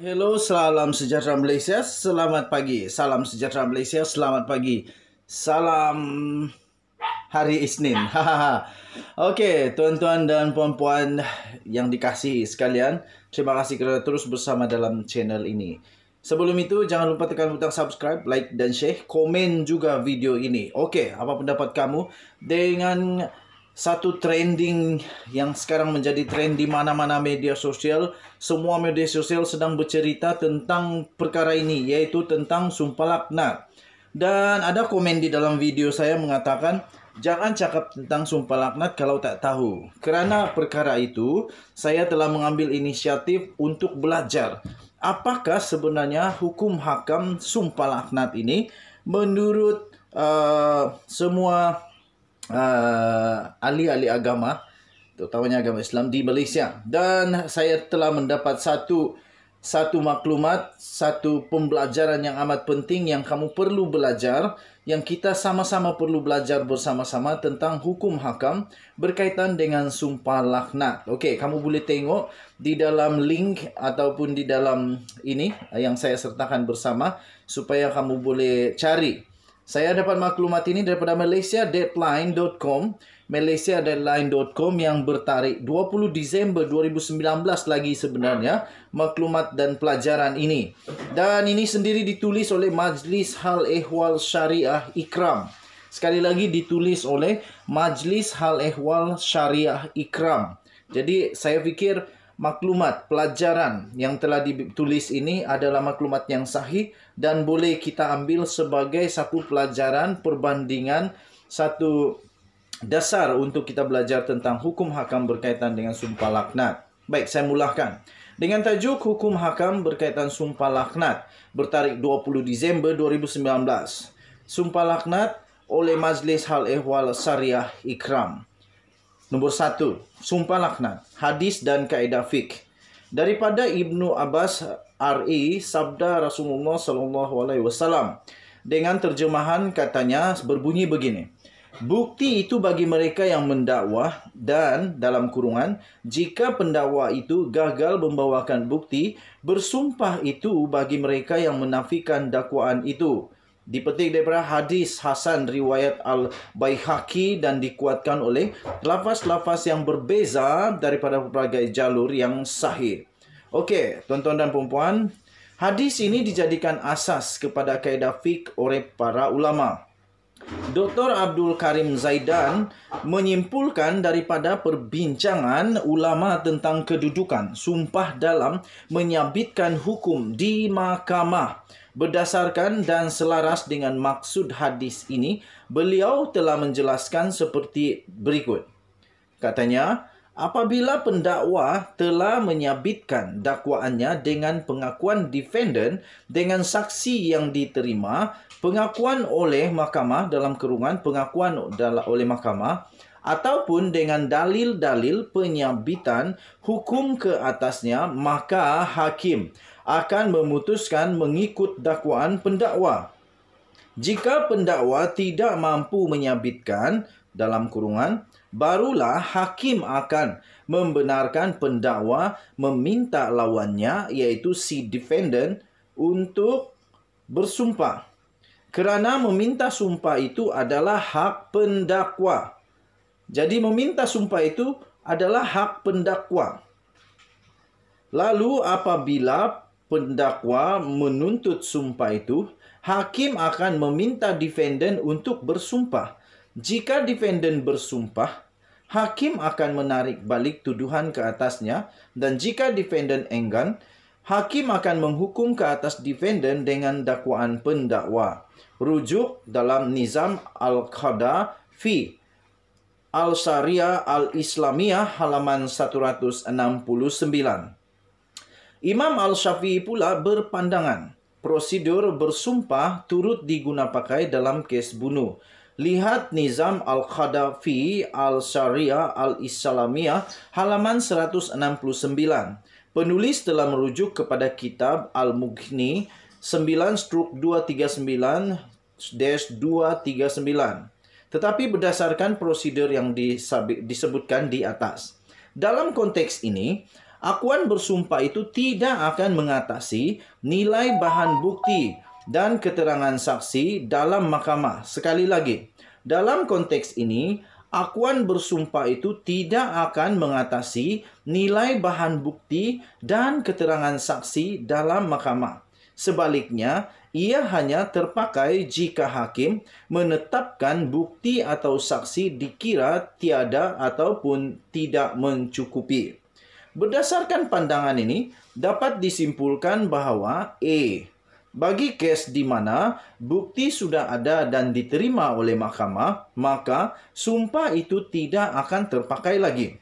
Hello, salam sejahtera Malaysia. Selamat pagi. Salam sejahtera Malaysia. Selamat pagi. Salam hari Isnin. Okey, tuan-tuan dan puan-puan yang dikasihi sekalian. Terima kasih kerana terus bersama dalam channel ini. Sebelum itu, jangan lupa tekan butang subscribe, like dan share. Komen juga video ini. Okey, apa pendapat kamu dengan... satu trending yang sekarang menjadi trend di mana-mana media sosial, semua media sosial sedang bercerita tentang perkara ini, yaitu tentang sumpah laknat. Dan ada komen di dalam video saya mengatakan, jangan cakap tentang sumpah laknat kalau tak tahu. Karena perkara itu, saya telah mengambil inisiatif untuk belajar. Apakah sebenarnya hukum hakam sumpah laknat ini menurut uh, semua uh, ahli-ahli agama terutamanya agama Islam di Malaysia dan saya telah mendapat satu satu maklumat satu pembelajaran yang amat penting yang kamu perlu belajar yang kita sama-sama perlu belajar bersama-sama tentang hukum hakam berkaitan dengan sumpah laknat. Okey, kamu boleh tengok di dalam link ataupun di dalam ini yang saya sertakan bersama supaya kamu boleh cari saya dapat maklumat ini daripada Malaysia Deadline.com. Malaysia Deadline.com yang bertarik 20 Disember 2019 lagi sebenarnya maklumat dan pelajaran ini. Dan ini sendiri ditulis oleh Majlis Hal Ehwal Syariah Ikram. Sekali lagi ditulis oleh Majlis Hal Ehwal Syariah Ikram. Jadi saya fikir maklumat pelajaran yang telah ditulis ini adalah maklumat yang sahih dan boleh kita ambil sebagai satu pelajaran perbandingan satu dasar untuk kita belajar tentang hukum hakam berkaitan dengan sumpah laknat. Baik, saya mulakan. Dengan tajuk hukum hakam berkaitan sumpah laknat bertarik 20 Disember 2019. Sumpah laknat oleh Majlis Hal Ehwal Syariah Ikram. Nombor 1, sumpah laknat, hadis dan kaedah fik. Daripada Ibnu Abbas Ri, sabda Rasulullah sallallahu alaihi wasallam dengan terjemahan katanya berbunyi begini Bukti itu bagi mereka yang mendakwah dan dalam kurungan jika pendakwa itu gagal membawakan bukti bersumpah itu bagi mereka yang menafikan dakwaan itu dipetik daripada hadis Hasan riwayat Al Baihaqi dan dikuatkan oleh lafaz-lafaz yang berbeza daripada pelbagai jalur yang sahih Okey, tuan-tuan dan puan-puan, hadis ini dijadikan asas kepada kaedah fik oleh para ulama. Dr. Abdul Karim Zaidan menyimpulkan daripada perbincangan ulama tentang kedudukan sumpah dalam menyabitkan hukum di mahkamah. Berdasarkan dan selaras dengan maksud hadis ini, beliau telah menjelaskan seperti berikut. Katanya, Apabila pendakwa telah menyabitkan dakwaannya dengan pengakuan defendant dengan saksi yang diterima, pengakuan oleh mahkamah dalam kerungan pengakuan oleh mahkamah ataupun dengan dalil-dalil penyabitan hukum ke atasnya, maka hakim akan memutuskan mengikut dakwaan pendakwa. Jika pendakwa tidak mampu menyabitkan dalam kurungan barulah hakim akan membenarkan pendakwa meminta lawannya iaitu si defendant untuk bersumpah. Kerana meminta sumpah itu adalah hak pendakwa. Jadi meminta sumpah itu adalah hak pendakwa. Lalu apabila pendakwa menuntut sumpah itu, hakim akan meminta defendant untuk bersumpah. Jika defendant bersumpah, hakim akan menarik balik tuduhan ke atasnya dan jika defendant enggan, hakim akan menghukum ke atas defendant dengan dakwaan pendakwa. Rujuk dalam Nizam Al-Qadha fi Al-Sharia Al-Islamiyah halaman 169. Imam Al-Syafi'i pula berpandangan prosedur bersumpah turut digunapakai dalam kes bunuh. Lihat Nizam al khadafi Al-Syariah Al-Islamiyah halaman 169. Penulis telah merujuk kepada kitab Al-Mughni 9-239-239. Tetapi berdasarkan prosedur yang disebutkan di atas. Dalam konteks ini, akuan bersumpah itu tidak akan mengatasi nilai bahan bukti dan keterangan saksi dalam mahkamah. Sekali lagi, dalam konteks ini, akuan bersumpah itu tidak akan mengatasi nilai bahan bukti dan keterangan saksi dalam mahkamah. Sebaliknya, ia hanya terpakai jika hakim menetapkan bukti atau saksi dikira tiada ataupun tidak mencukupi. Berdasarkan pandangan ini, dapat disimpulkan bahawa A. Bagi kes di mana bukti sudah ada dan diterima oleh mahkamah, maka sumpah itu tidak akan terpakai lagi.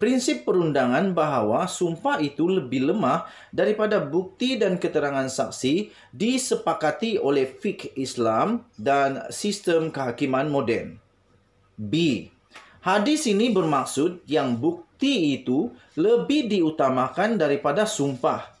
Prinsip perundangan bahawa sumpah itu lebih lemah daripada bukti dan keterangan saksi disepakati oleh fik Islam dan sistem kehakiman moden. B. Hadis ini bermaksud yang bukti itu lebih diutamakan daripada sumpah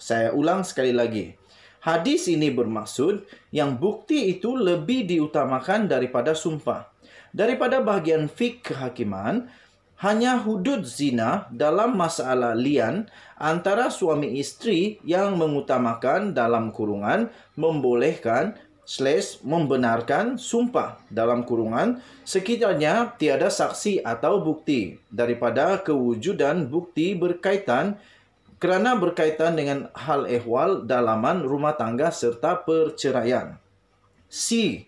saya ulang sekali lagi. Hadis ini bermaksud yang bukti itu lebih diutamakan daripada sumpah. Daripada bahagian fik kehakiman, hanya hudud zina dalam masalah lian antara suami isteri yang mengutamakan dalam kurungan membolehkan slash membenarkan sumpah dalam kurungan sekiranya tiada saksi atau bukti daripada kewujudan bukti berkaitan kerana berkaitan dengan hal ehwal dalaman rumah tangga serta perceraian. C.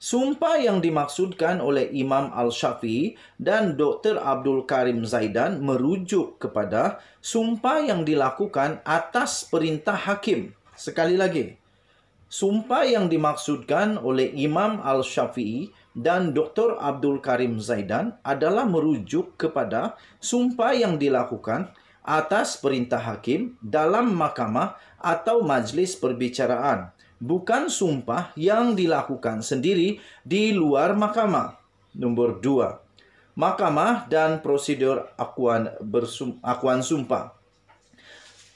Sumpah yang dimaksudkan oleh Imam Al-Syafi'i dan Dr. Abdul Karim Zaidan merujuk kepada sumpah yang dilakukan atas perintah hakim. Sekali lagi, sumpah yang dimaksudkan oleh Imam Al-Syafi'i dan Dr. Abdul Karim Zaidan adalah merujuk kepada sumpah yang dilakukan atas perintah hakim dalam mahkamah atau majelis perbicaraan, bukan sumpah yang dilakukan sendiri di luar mahkamah. Nomor 2. Mahkamah dan prosedur akuan, bersum, akuan sumpah.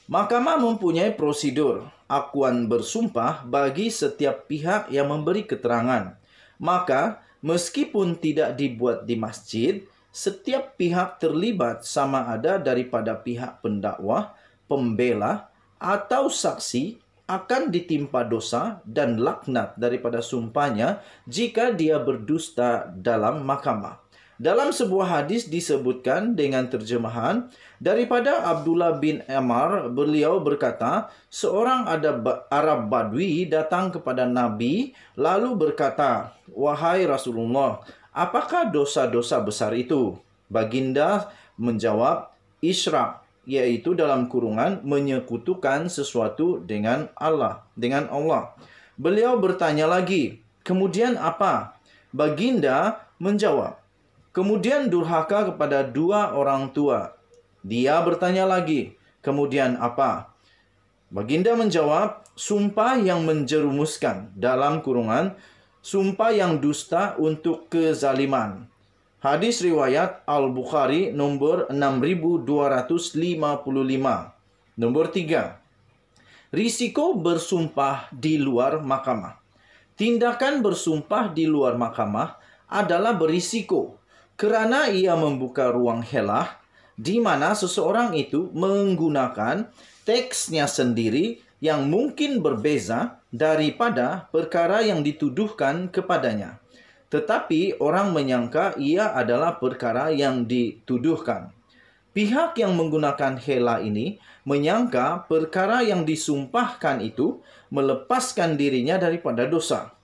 Mahkamah mempunyai prosedur akuan bersumpah bagi setiap pihak yang memberi keterangan. Maka, meskipun tidak dibuat di masjid, setiap pihak terlibat sama ada daripada pihak pendakwah, pembela atau saksi akan ditimpa dosa dan laknat daripada sumpahnya jika dia berdusta dalam mahkamah. Dalam sebuah hadis disebutkan dengan terjemahan daripada Abdullah bin Amar beliau berkata seorang ada Arab Badwi datang kepada Nabi lalu berkata wahai Rasulullah Apakah dosa-dosa besar itu? Baginda menjawab, Isyrak, yaitu dalam kurungan menyekutukan sesuatu dengan Allah, dengan Allah. Beliau bertanya lagi, kemudian apa? Baginda menjawab, kemudian durhaka kepada dua orang tua. Dia bertanya lagi, kemudian apa? Baginda menjawab, sumpah yang menjerumuskan dalam kurungan sumpah yang dusta untuk kezaliman. Hadis riwayat Al-Bukhari nomor 6255. Nomor 3. Risiko bersumpah di luar mahkamah. Tindakan bersumpah di luar mahkamah adalah berisiko kerana ia membuka ruang helah di mana seseorang itu menggunakan teksnya sendiri yang mungkin berbeza daripada perkara yang dituduhkan kepadanya. Tetapi orang menyangka ia adalah perkara yang dituduhkan. Pihak yang menggunakan hela ini menyangka perkara yang disumpahkan itu melepaskan dirinya daripada dosa.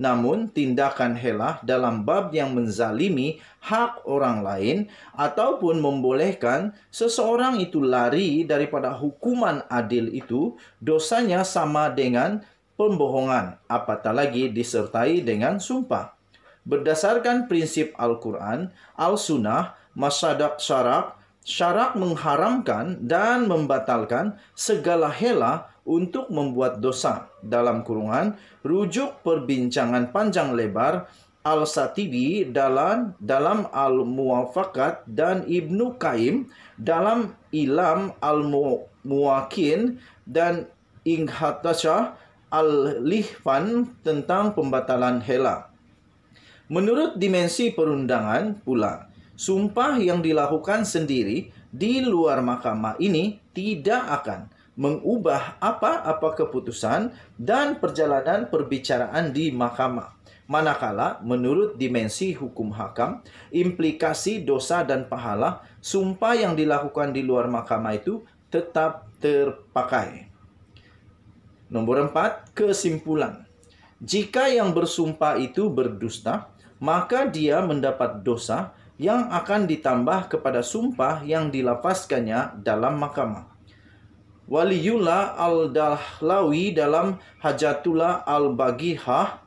namun tindakan helah dalam bab yang menzalimi hak orang lain ataupun membolehkan seseorang itu lari daripada hukuman adil itu dosanya sama dengan pembohongan apatah lagi disertai dengan sumpah berdasarkan prinsip Al-Qur'an Al-Sunnah masadak syarak syarak mengharamkan dan membatalkan segala helah untuk membuat dosa. Dalam kurungan, rujuk perbincangan panjang lebar Al-Satibi dalam dalam Al-Muwafakat dan Ibnu Qayyim dalam Ilam Al-Muwakin dan Inghatasah Al-Lihfan tentang pembatalan hela. Menurut dimensi perundangan pula, sumpah yang dilakukan sendiri di luar mahkamah ini tidak akan mengubah apa-apa keputusan dan perjalanan perbicaraan di mahkamah. Manakala, menurut dimensi hukum hakam, implikasi dosa dan pahala, sumpah yang dilakukan di luar mahkamah itu tetap terpakai. Nomor empat, kesimpulan. Jika yang bersumpah itu berdusta, maka dia mendapat dosa yang akan ditambah kepada sumpah yang dilapaskannya dalam mahkamah. Waliyula al-Dahlawi dalam Hajatula al-Bagihah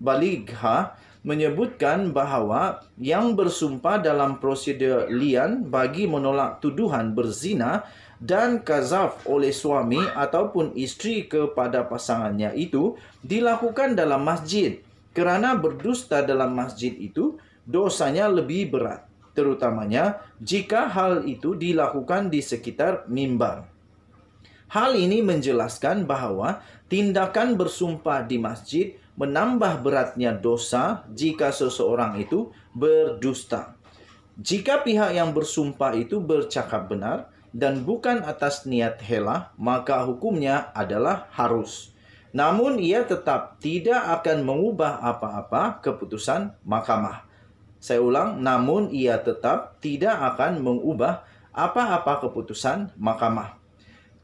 Baligha menyebutkan bahawa yang bersumpah dalam prosedur lian bagi menolak tuduhan berzina dan kazaf oleh suami ataupun isteri kepada pasangannya itu dilakukan dalam masjid kerana berdusta dalam masjid itu dosanya lebih berat terutamanya jika hal itu dilakukan di sekitar mimbar. Hal ini menjelaskan bahwa tindakan bersumpah di masjid menambah beratnya dosa jika seseorang itu berdusta. Jika pihak yang bersumpah itu bercakap benar dan bukan atas niat helah, maka hukumnya adalah harus. Namun ia tetap tidak akan mengubah apa-apa keputusan mahkamah. Saya ulang, namun ia tetap tidak akan mengubah apa-apa keputusan mahkamah.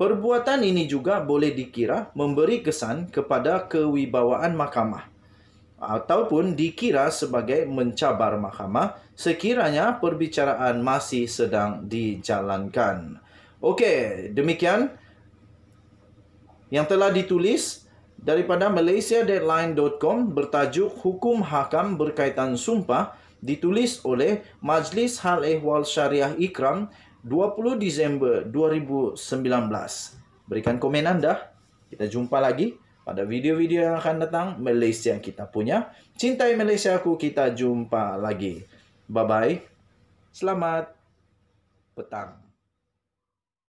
Perbuatan ini juga boleh dikira memberi kesan kepada kewibawaan mahkamah ataupun dikira sebagai mencabar mahkamah sekiranya perbicaraan masih sedang dijalankan. Okey, demikian yang telah ditulis daripada malaysiadeadline.com bertajuk Hukum Hakam Berkaitan Sumpah ditulis oleh Majlis Hal Ehwal Syariah Ikram 20 Disember 2019. Berikan komen anda. Kita jumpa lagi pada video-video yang akan datang Malaysia yang kita punya. Cintai Malaysia aku, kita jumpa lagi. Bye-bye. Selamat petang.